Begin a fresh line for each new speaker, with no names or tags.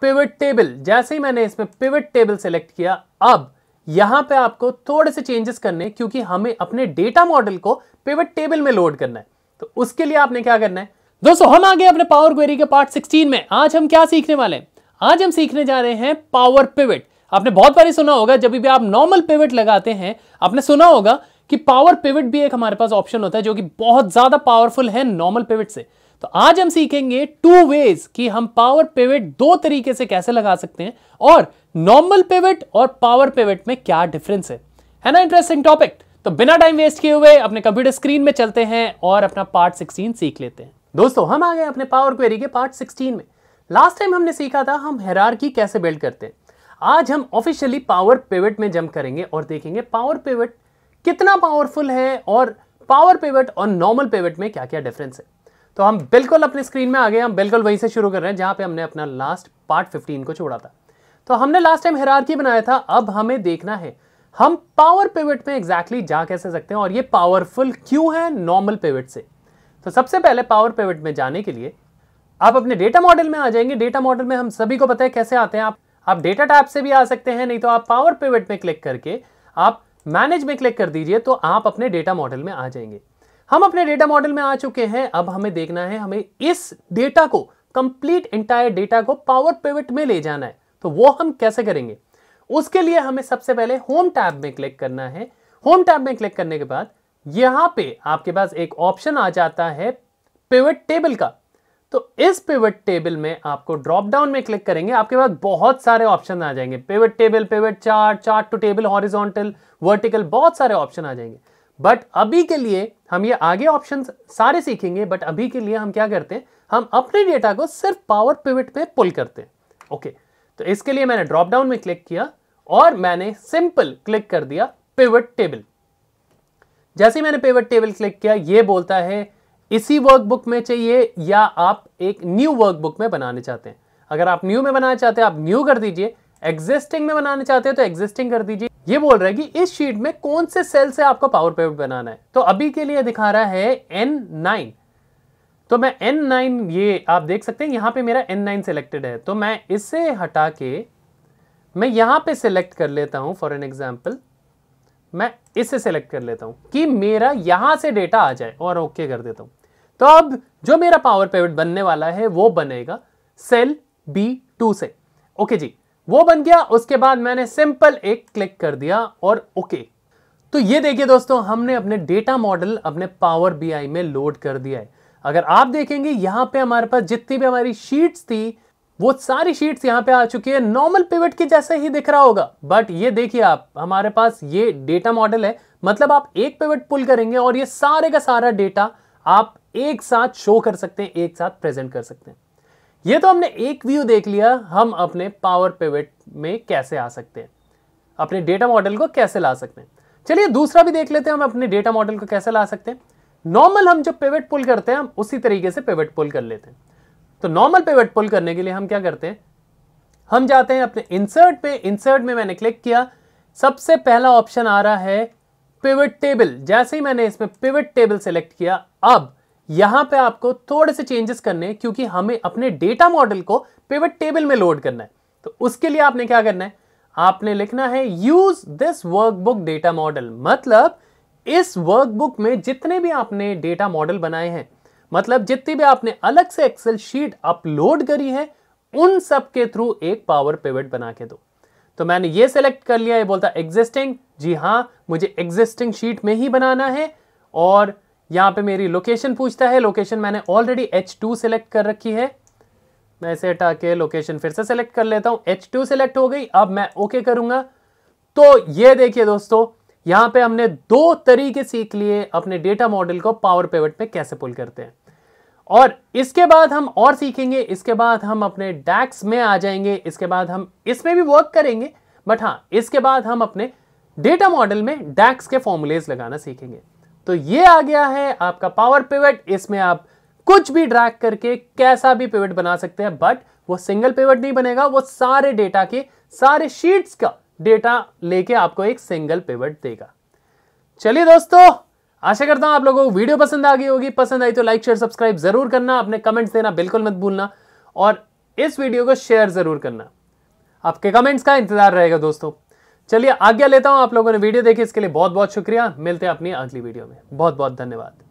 pivot table जैसे ही मैंने इसमें पिवट टेबल सेलेक्ट किया अब यहां पे आपको थोड़े से चेंजेस करने क्योंकि हमें अपने डेटा मॉडल को पिवट टेबल में लोड करना है तो उसके लिए आपने क्या करना है दोस्तों हम आगे अपने पावर क्वेरी के पार्ट 16 में आज हम क्या सीखने वाले हैं आज हम सीखने जा रहे हैं पावर पिवट आपने बहुत बार सुना होगा जब भी आप नॉर्मल पिवट लगाते हैं आपने सुना होगा कि पावर पिवट भी एक हमारे पास ऑप्शन होता है जो कि बहुत ज्यादा पावरफुल है नॉर्मल पिवट से तो आज हम सीखेंगे टू वेज कि हम पावर पेवेट दो तरीके से कैसे लगा सकते हैं और नॉर्मल पेवेट और पावर पेवेट में क्या डिफरेंस है है ना इंटरेस्टिंग टॉपिक तो बिना टाइम वेस्ट किए हुए अपने कंप्यूटर स्क्रीन में चलते हैं और अपना पार्ट सिक्सटीन सीख लेते हैं दोस्तों हम आ गए अपने पावर क्वेरी के पार्ट सिक्सटीन में लास्ट टाइम हमने सीखा था हम हेरारकी कैसे बिल्ड करते हैं आज हम ऑफिशियली पावर पेवेट में जंप करेंगे और देखेंगे पावर पेवेट कितना पावरफुल है और पावर पेवेट और नॉर्मल पेवेट में क्या क्या डिफरेंस है तो हम बिल्कुल अपने स्क्रीन में आ गए हम बिल्कुल वहीं से शुरू कर रहे हैं जहां पे हमने अपना लास्ट पार्ट 15 को छोड़ा था तो हमने लास्ट टाइम हेरारकी बनाया था अब हमें देखना है हम पावर पेविट में एग्जैक्टली exactly जा कैसे सकते हैं और ये पावरफुल क्यों है नॉर्मल पेविट से तो सबसे पहले पावर पेविट में जाने के लिए आप अपने डेटा मॉडल में आ जाएंगे डेटा मॉडल में हम सभी को पता है कैसे आते हैं आप आप डेटा टाइप से भी आ सकते हैं नहीं तो आप पावर पेविट में क्लिक करके आप मैनेज में क्लिक कर दीजिए तो आप अपने डेटा मॉडल में आ जाएंगे हम अपने डेटा मॉडल में आ चुके हैं अब हमें देखना है हमें इस डेटा को कंप्लीट इंटायर डेटा को पावर पेविट में ले जाना है तो वो हम कैसे करेंगे उसके लिए हमें सबसे पहले होम टैब में क्लिक करना है होम टैब में क्लिक करने के बाद यहां पे आपके पास एक ऑप्शन आ जाता है पिवट टेबल का तो इस पिवट टेबल में आपको ड्रॉप डाउन में क्लिक करेंगे आपके पास बहुत सारे ऑप्शन आ जाएंगे pivot table pivot chart chart to table horizontal vertical बहुत सारे ऑप्शन आ जाएंगे बट अभी के लिए हम ये आगे ऑप्शन सारे सीखेंगे बट अभी के लिए हम क्या करते हैं हम अपने डेटा को सिर्फ पावर पिविट पे पुल करते हैं ओके okay, तो इसके लिए मैंने ड्रॉप डाउन में क्लिक किया और मैंने सिंपल क्लिक कर दिया पिवट टेबल जैसे मैंने पेवट टेबल क्लिक किया ये बोलता है इसी वर्कबुक में चाहिए या आप एक न्यू वर्कबुक में बनाने चाहते हैं अगर आप न्यू में बनाना चाहते हैं आप न्यू कर दीजिए एग्जिस्टिंग में बनाना चाहते हो तो एग्जिस्टिंग कर दीजिए ये बोल रहा है कि इस शीट में कौन से सेल से आपको पावर पेमेंट बनाना है तो अभी के लिए दिखा रहा है एन नाइन तो मैं एन नाइन ये आप देख सकते हैं यहां पे मेरा एन नाइन सिलेक्टेड है तो मैं इसे हटा के मैं यहां पे सिलेक्ट कर लेता हूं फॉर एन एग्जाम्पल मैं इसे सिलेक्ट कर लेता हूं कि मेरा यहां से डेटा आ जाए और ओके कर देता हूं तो अब जो मेरा पावर पेमेंट बनने वाला है वो बनेगा सेल बी टू से ओके जी वो बन गया उसके बाद मैंने सिंपल एक क्लिक कर दिया और ओके तो ये देखिए दोस्तों हमने अपने डेटा मॉडल अपने पावर बीआई में लोड कर दिया है अगर आप देखेंगे यहां पे हमारे पास जितनी भी हमारी शीट्स थी वो सारी शीट्स यहां पे आ चुकी है नॉर्मल पिवट की जैसे ही दिख रहा होगा बट ये देखिए आप हमारे पास ये डेटा मॉडल है मतलब आप एक पिवट पुल करेंगे और ये सारे का सारा डेटा आप एक साथ शो कर सकते हैं एक साथ प्रेजेंट कर सकते हैं ये तो हमने एक व्यू देख लिया हम अपने पावर पेवेट में कैसे आ सकते हैं अपने डेटा मॉडल को कैसे ला सकते हैं चलिए दूसरा भी देख लेते हैं हम अपने डेटा मॉडल को कैसे ला सकते हैं नॉर्मल हम जब पेवेट पुल करते हैं हम उसी तरीके से पेवेट पुल कर लेते हैं तो नॉर्मल पेवेट पुल करने के लिए हम क्या करते हैं हम जाते हैं अपने इंसर्ट पे इंसर्ट में मैंने क्लिक किया सबसे पहला ऑप्शन आ रहा है पिवट टेबल जैसे ही मैंने इसमें पिवट टेबल सेलेक्ट किया अब यहां पे आपको थोड़े से चेंजेस करने हैं क्योंकि हमें अपने डेटा मॉडल को पिवट टेबल में लोड करना है तो उसके लिए आपने क्या करना है आपने लिखना है use this workbook data model मतलब इस वर्कबुक में जितने भी आपने डेटा मॉडल बनाए हैं मतलब जितनी भी आपने अलग से एक्सेल शीट अपलोड करी है उन सब के थ्रू एक पावर पिवट बना के दो तो मैंने ये सेलेक्ट कर लिया ये बोलता एग्जिस्टिंग जी हां मुझे एग्जिस्टिंग शीट में ही बनाना है और यहाँ पे मेरी लोकेशन पूछता है लोकेशन मैंने ऑलरेडी एच टू सेलेक्ट कर रखी है मैं इसे हटा के लोकेशन फिर से सेलेक्ट कर लेता हूँ एच टू सेलेक्ट हो गई अब मैं ओके okay करूंगा तो ये देखिए दोस्तों यहाँ पे हमने दो तरीके सीख लिए अपने डेटा मॉडल को पावर पेवट पे कैसे पुल करते हैं और इसके बाद हम और सीखेंगे इसके बाद हम अपने डैक्स में आ जाएंगे इसके बाद हम इसमें भी वर्क करेंगे बट हाँ इसके बाद हम अपने डेटा मॉडल में डैक्स के फॉर्मूलेज लगाना सीखेंगे तो ये आ गया है आपका पावर पिवट इसमें आप कुछ भी ड्रैग करके कैसा भी पिवट बना सकते हैं बट वो सिंगल पिवट नहीं बनेगा वो सारे डेटा के सारे शीट्स का डेटा लेके आपको एक सिंगल पिवट देगा चलिए दोस्तों आशा करता हूं आप लोगों को वीडियो पसंद आ गई होगी पसंद आई तो लाइक शेयर सब्सक्राइब जरूर करना अपने कमेंट्स देना बिल्कुल मत भूलना और इस वीडियो को शेयर जरूर करना आपके कमेंट्स का इंतजार रहेगा दोस्तों चलिए आज्ञा लेता हूं आप लोगों ने वीडियो देखी इसके लिए बहुत बहुत शुक्रिया मिलते हैं अपनी अगली वीडियो में बहुत बहुत धन्यवाद